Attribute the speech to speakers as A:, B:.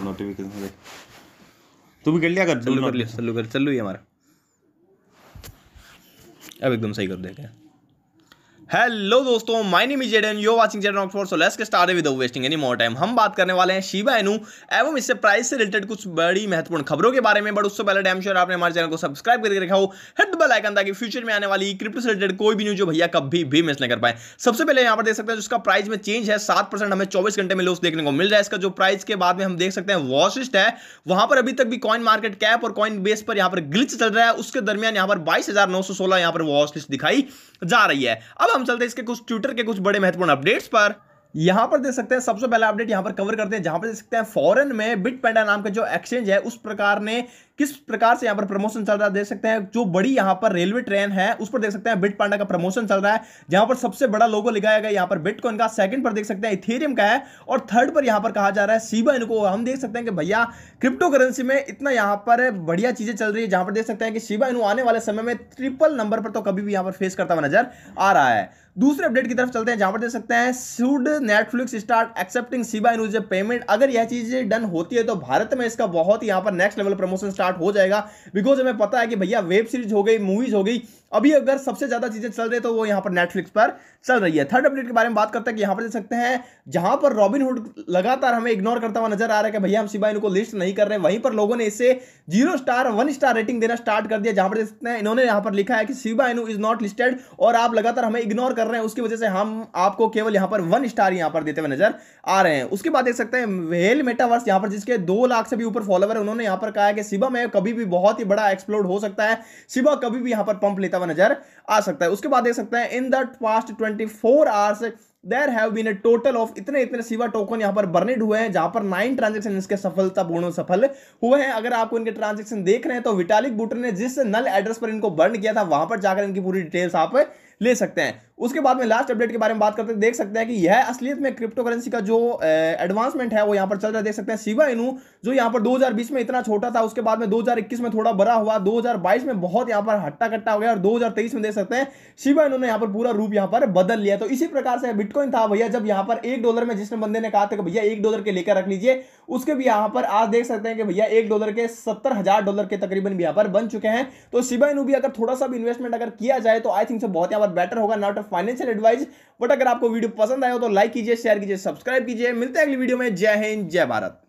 A: notification तू भी कर लिया कर चलो कर लिया चलो कर चलो ये हमारा अब एकदम सही कर देगा हेलो दोस्तों my name is Jaden you watching Jaden Oxford so let's get with wasting any more time हम बात करने वाले हैं शिवा एनू एवं इससे प्राइस से रिलेटेड कुछ बड़ी महत्वपूर्ण खबरों के बारे में बट उससे पहले डैम श्योर आपने हमारे चैनल को सब्सक्राइब करके रखा हो हिट द बेल आइकन ताकि फ्यूचर में आने वाली क्रिप्टो से रिलेटेड कोई भी न्यूज जो भैया कभी भी मिस नहीं कर पाए सबसे पहले यहाँ पर देख सकते हैं जिसका प्राइस में चेंज है सात हमें चौबीस घंटे में लोस देखने को मिल रहा है इसका जो प्राइस के बाद में हम देख सकते हैं वॉशिस्ट है वहां पर अभी तक भी कॉइन मार्केट कैप और कॉइन बेस पर यहाँ पर ग्लिच चल रहा है उसके दरमियान यहाँ पर बाईस हजार नौ सौ सोलह यहाँ पर वॉशिस्ट दिखाई जा रही है अब हम चलते हैं इसके कुछ ट्विटर के कुछ बड़े महत्वपूर्ण अपडेट्स पर यहां पर देख सकते हैं सबसे पहला अपडेट यहां पर कवर करते हैं जहां पर देख सकते हैं फॉरेन में बिट पेंडा नाम का जो एक्सचेंज है उस प्रकार ने किस प्रकार से यहाँ पर प्रमोशन चल रहा है देख सकते हैं जो बड़ी यहां पर रेलवे ट्रेन है उस पर देख सकते हैं बिट पांडा का प्रमोशन चल रहा है जहां पर सबसे बड़ा लोगो लिखाया गया यहाँ पर बिटकॉइन का सेकंड पर देख सकते हैं इथेरियम का है और थर्ड पर यहां पर कहा जा रहा है सीबा इनको हम देख सकते हैं कि भैया क्रिप्टो करेंसी में इतना यहाँ पर बढ़िया चीजें चल रही है जहां पर देख सकते हैं कि सीबा इनू आने वाले समय में ट्रिपल नंबर पर तो कभी भी यहां पर फेस करता हुआ नजर आ रहा है दूसरे अपडेट की तरफ चलते हैं जहां पर देख सकते हैं should Netflix start accepting Shiba Inu payment अगर यह चीजें डन होती है तो भारत में इसका बहुत यहां पर नेक्स्ट लेवल प्रमोशन स्टार्ट हो जाएगा बिकॉज हमें पता है कि भैया वेब सीरीज हो गई मूवीज हो गई अभी अगर सबसे ज्यादा चीजें चल रही तो वो यहां पर नेटफ्लिक्स पर चल रही है थर्ड अपडेट के बारे में बात करते हैं कि यहां पर देख सकते हैं जहां पर रॉबिनहुड लगातार हमें इग्नोर करता हुआ नजर आ रहा है कि भैया हम सिबा इनको लिस्ट नहीं कर रहे वहीं पर लोगों ने इसे zero star one star rating देना स्टार्ट कर दिया जहां पर देख सकते हैं इन्होंने यहां पर लिखा है कि सिबा इनू इज नॉट लिस्टेड और आप लगातार हमें इग्नोर कर रहे हैं उसकी वजह से हम आपको केवल यहाँ पर वन स्टार यहाँ पर देते हुए नजर आ रहे हैं उसके बाद देख सकते हैं वेल मेटावर्स यहाँ पर जिसके दो लाख से भी ऊपर फॉलोवर है उन्होंने यहाँ पर कहा है कि शिवा में कभी भी बहुत ही बड़ा एक्सप्लोर हो सकता है शिवा कभी भी यहाँ पर पंप लेता हुआ नजर आ सकता है उसके बाद देख सकते हैं in the past twenty hours there have been a total of इतने इतने सिवा टोकन यहाँ पर बर्निड हुए हैं जहाँ पर नाइन ट्रांजेक्शन इसके सफलता पूर्ण सफल हुए हैं अगर आपको इनके ट्रांजेक्शन देख रहे हैं तो विटालिक बुटर ने जिस नल एड्रेस पर इनको बर्न किया था वहां पर जाकर इनकी पूरी डिटेल्स आप ले सकते हैं उसके बाद में लास्ट अपडेट के बारे में बात करते हैं देख सकते हैं कि यह असलियत में क्रिप्टो करेंसी का जो एडवांसमेंट है वो यहाँ पर चल रहा है देख सकते हैं सिवा इनू जो यहाँ पर 2020 में इतना छोटा था उसके बाद में 2021 में थोड़ा बड़ा हुआ 2022 में बहुत यहाँ पर हट्टा कट्टा हो गया और 2023 में देख सकते हैं सिवा इनू ने यहाँ पर पूरा रूप यहाँ पर बदल लिया तो इसी प्रकार से बिट बिटकॉइन था भैया जब यहाँ पर एक डॉलर में जिसने बंदे ने कहा था कि भैया एक डॉलर के लेकर रख लीजिए उसके भी यहाँ पर आज देख सकते हैं कि भैया एक डॉलर के सत्तर हजार डॉलर के तकरीबन भी यहाँ पर बन चुके हैं तो शिबा इनू भी अगर थोड़ा सा भी इन्वेस्टमेंट अगर किया जाए तो आई थिंक से बहुत यहाँ पर बेटर होगा not a financial advice but अगर आपको वीडियो पसंद आए तो लाइक कीजिए शेयर कीजिए सब्सक्राइब कीजिए मिलते हैं अगली वीडियो में जय हिंद जय भारत